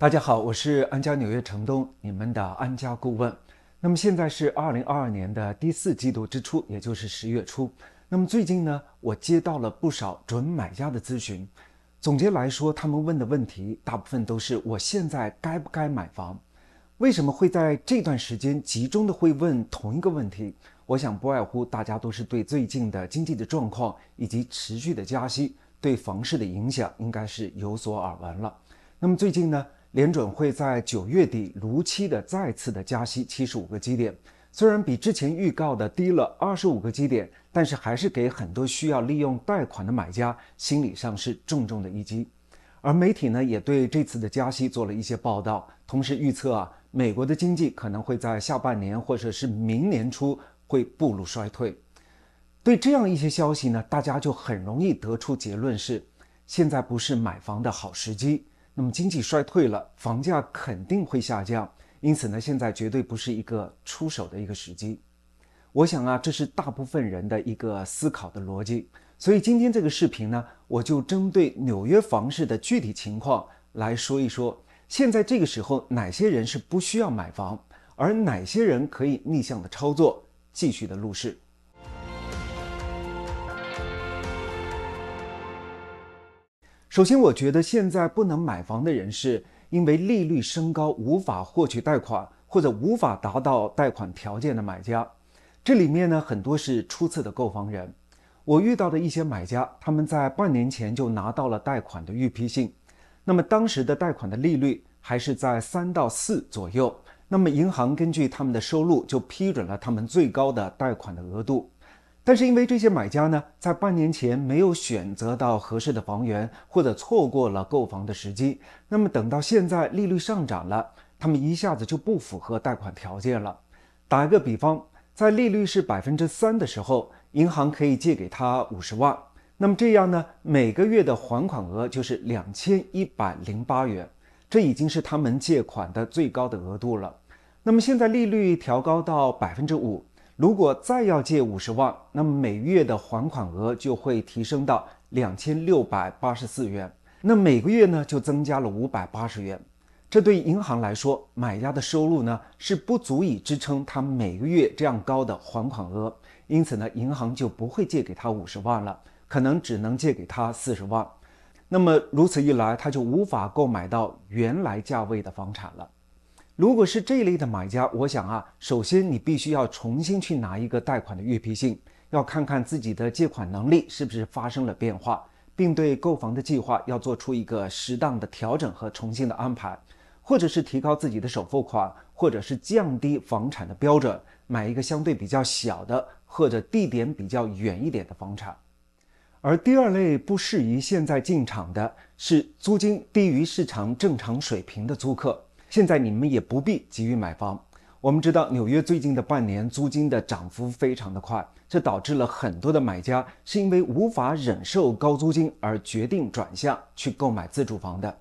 大家好，我是安家纽约城东你们的安家顾问。那么现在是二零二二年的第四季度之初，也就是十月初。那么最近呢，我接到了不少准买家的咨询。总结来说，他们问的问题大部分都是：我现在该不该买房？为什么会在这段时间集中的会问同一个问题？我想不外乎大家都是对最近的经济的状况以及持续的加息对房市的影响，应该是有所耳闻了。那么最近呢？联准会在九月底如期的再次的加息七十五个基点，虽然比之前预告的低了二十五个基点，但是还是给很多需要利用贷款的买家心理上是重重的一击。而媒体呢也对这次的加息做了一些报道，同时预测啊，美国的经济可能会在下半年或者是明年初会步入衰退。对这样一些消息呢，大家就很容易得出结论是，现在不是买房的好时机。那么经济衰退了，房价肯定会下降，因此呢，现在绝对不是一个出手的一个时机。我想啊，这是大部分人的一个思考的逻辑。所以今天这个视频呢，我就针对纽约房市的具体情况来说一说，现在这个时候哪些人是不需要买房，而哪些人可以逆向的操作，继续的入市。首先，我觉得现在不能买房的人是，因为利率升高无法获取贷款，或者无法达到贷款条件的买家。这里面呢，很多是初次的购房人。我遇到的一些买家，他们在半年前就拿到了贷款的预批信，那么当时的贷款的利率还是在三到四左右。那么银行根据他们的收入，就批准了他们最高的贷款的额度。但是因为这些买家呢，在半年前没有选择到合适的房源，或者错过了购房的时机，那么等到现在利率上涨了，他们一下子就不符合贷款条件了。打一个比方，在利率是百分之三的时候，银行可以借给他五十万，那么这样呢，每个月的还款额就是两千一百零八元，这已经是他们借款的最高的额度了。那么现在利率调高到百分之五。如果再要借五十万，那么每月的还款额就会提升到两千六百八十四元，那每个月呢就增加了五百八十元。这对银行来说，买家的收入呢是不足以支撑他每个月这样高的还款额，因此呢银行就不会借给他五十万了，可能只能借给他四十万。那么如此一来，他就无法购买到原来价位的房产了。如果是这一类的买家，我想啊，首先你必须要重新去拿一个贷款的月批信，要看看自己的借款能力是不是发生了变化，并对购房的计划要做出一个适当的调整和重新的安排，或者是提高自己的首付款，或者是降低房产的标准，买一个相对比较小的或者地点比较远一点的房产。而第二类不适宜现在进场的是租金低于市场正常水平的租客。现在你们也不必急于买房。我们知道纽约最近的半年租金的涨幅非常的快，这导致了很多的买家是因为无法忍受高租金而决定转向去购买自住房的。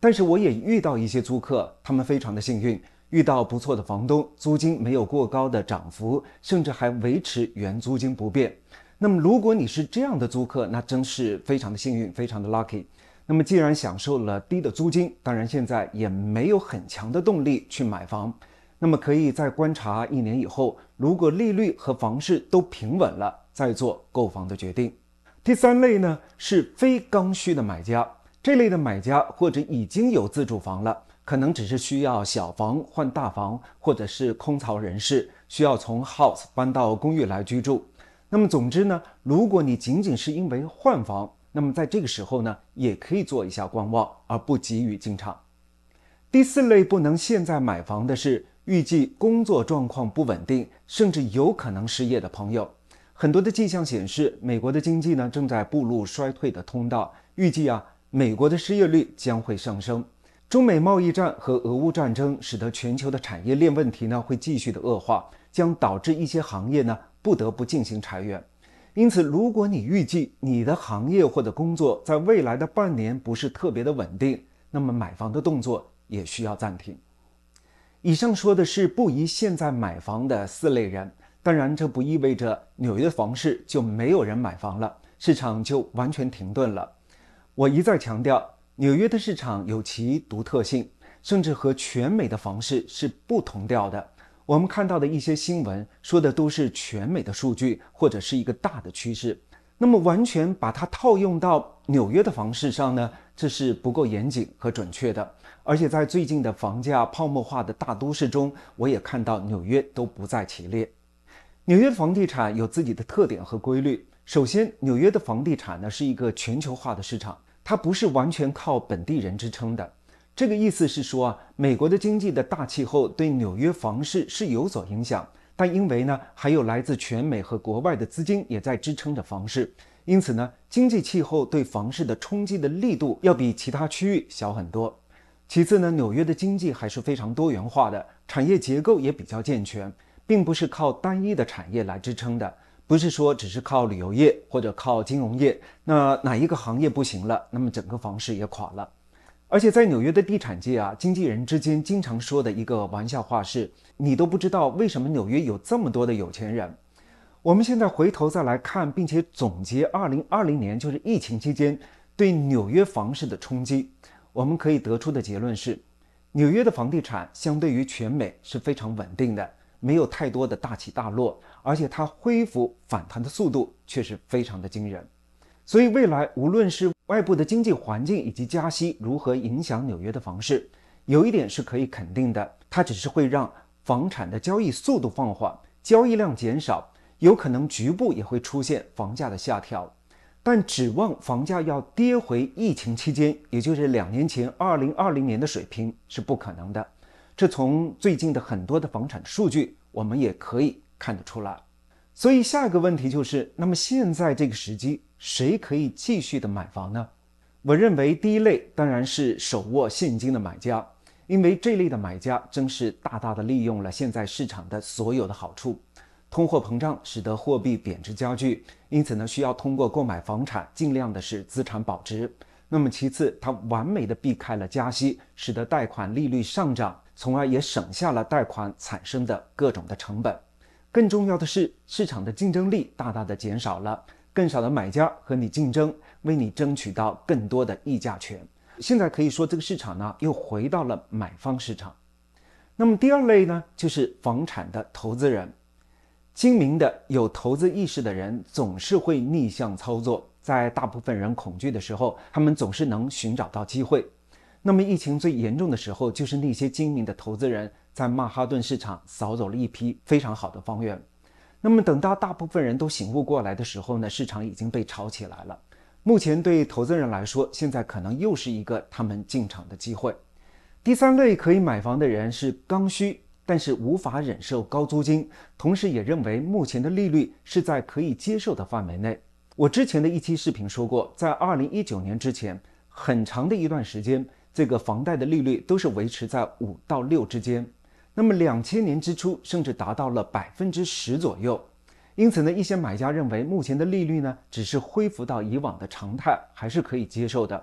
但是我也遇到一些租客，他们非常的幸运，遇到不错的房东，租金没有过高的涨幅，甚至还维持原租金不变。那么如果你是这样的租客，那真是非常的幸运，非常的 lucky。那么既然享受了低的租金，当然现在也没有很强的动力去买房。那么可以再观察一年以后，如果利率和房市都平稳了，再做购房的决定。第三类呢是非刚需的买家，这类的买家或者已经有自住房了，可能只是需要小房换大房，或者是空巢人士需要从 house 搬到公寓来居住。那么总之呢，如果你仅仅是因为换房，那么在这个时候呢，也可以做一下观望，而不急于进场。第四类不能现在买房的是预计工作状况不稳定，甚至有可能失业的朋友。很多的迹象显示，美国的经济呢正在步入衰退的通道。预计啊，美国的失业率将会上升。中美贸易战和俄乌战争使得全球的产业链问题呢会继续的恶化，将导致一些行业呢不得不进行裁员。因此，如果你预计你的行业或者工作在未来的半年不是特别的稳定，那么买房的动作也需要暂停。以上说的是不宜现在买房的四类人，当然这不意味着纽约房市就没有人买房了，市场就完全停顿了。我一再强调，纽约的市场有其独特性，甚至和全美的房市是不同调的。我们看到的一些新闻说的都是全美的数据或者是一个大的趋势，那么完全把它套用到纽约的房市上呢，这是不够严谨和准确的。而且在最近的房价泡沫化的大都市中，我也看到纽约都不在其列。纽约房地产有自己的特点和规律。首先，纽约的房地产呢是一个全球化的市场，它不是完全靠本地人支撑的。这个意思是说啊，美国的经济的大气候对纽约房市是有所影响，但因为呢，还有来自全美和国外的资金也在支撑着房市，因此呢，经济气候对房市的冲击的力度要比其他区域小很多。其次呢，纽约的经济还是非常多元化的，产业结构也比较健全，并不是靠单一的产业来支撑的，不是说只是靠旅游业或者靠金融业，那哪一个行业不行了，那么整个房市也垮了。而且在纽约的地产界啊，经纪人之间经常说的一个玩笑话是：你都不知道为什么纽约有这么多的有钱人。我们现在回头再来看，并且总结2020年就是疫情期间对纽约房市的冲击，我们可以得出的结论是：纽约的房地产相对于全美是非常稳定的，没有太多的大起大落，而且它恢复反弹的速度却是非常的惊人。所以，未来无论是外部的经济环境以及加息如何影响纽约的房市，有一点是可以肯定的，它只是会让房产的交易速度放缓，交易量减少，有可能局部也会出现房价的下调。但指望房价要跌回疫情期间，也就是两年前2020年的水平是不可能的。这从最近的很多的房产数据我们也可以看得出来。所以，下一个问题就是：那么现在这个时机，谁可以继续的买房呢？我认为，第一类当然是手握现金的买家，因为这类的买家真是大大的利用了现在市场的所有的好处。通货膨胀使得货币贬值加剧，因此呢，需要通过购买房产，尽量的是资产保值。那么，其次，它完美的避开了加息，使得贷款利率上涨，从而也省下了贷款产生的各种的成本。更重要的是，市场的竞争力大大的减少了，更少的买家和你竞争，为你争取到更多的溢价权。现在可以说，这个市场呢，又回到了买方市场。那么第二类呢，就是房产的投资人，精明的、有投资意识的人，总是会逆向操作。在大部分人恐惧的时候，他们总是能寻找到机会。那么疫情最严重的时候，就是那些精明的投资人。在曼哈顿市场扫走了一批非常好的房源，那么等到大部分人都醒悟过来的时候呢，市场已经被炒起来了。目前对投资人来说，现在可能又是一个他们进场的机会。第三类可以买房的人是刚需，但是无法忍受高租金，同时也认为目前的利率是在可以接受的范围内。我之前的一期视频说过，在二零一九年之前，很长的一段时间，这个房贷的利率都是维持在五到六之间。那么，两千年之初甚至达到了百分之十左右，因此呢，一些买家认为目前的利率呢，只是恢复到以往的常态，还是可以接受的。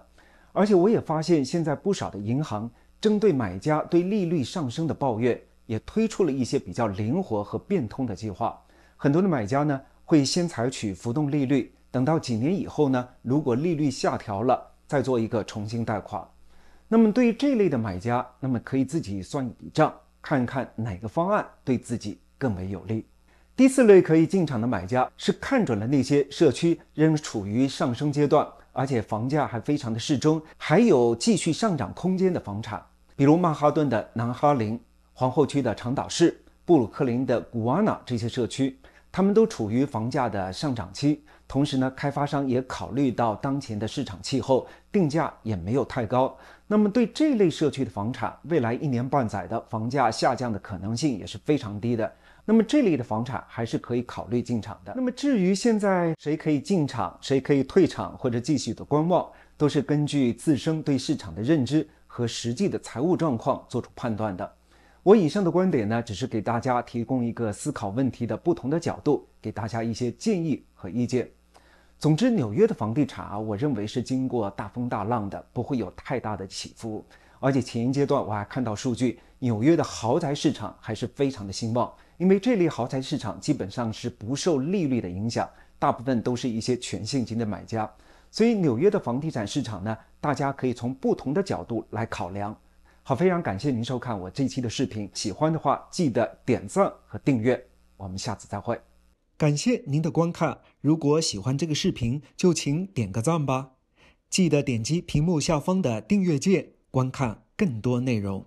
而且，我也发现现在不少的银行针对买家对利率上升的抱怨，也推出了一些比较灵活和变通的计划。很多的买家呢，会先采取浮动利率，等到几年以后呢，如果利率下调了，再做一个重新贷款。那么，对于这类的买家，那么可以自己算一笔账。看看哪个方案对自己更为有利。第四类可以进场的买家是看准了那些社区仍处于上升阶段，而且房价还非常的适中，还有继续上涨空间的房产，比如曼哈顿的南哈林、皇后区的长岛市、布鲁克林的古瓦纳这些社区，他们都处于房价的上涨期。同时呢，开发商也考虑到当前的市场气候，定价也没有太高。那么，对这类社区的房产，未来一年半载的房价下降的可能性也是非常低的。那么，这类的房产还是可以考虑进场的。那么，至于现在谁可以进场，谁可以退场，或者继续的观望，都是根据自身对市场的认知和实际的财务状况做出判断的。我以上的观点呢，只是给大家提供一个思考问题的不同的角度，给大家一些建议和意见。总之，纽约的房地产啊，我认为是经过大风大浪的，不会有太大的起伏。而且前一阶段我还看到数据，纽约的豪宅市场还是非常的兴旺，因为这类豪宅市场基本上是不受利率的影响，大部分都是一些全现金的买家。所以纽约的房地产市场呢，大家可以从不同的角度来考量。好，非常感谢您收看我这期的视频，喜欢的话记得点赞和订阅，我们下次再会。感谢您的观看。如果喜欢这个视频，就请点个赞吧。记得点击屏幕下方的订阅键，观看更多内容。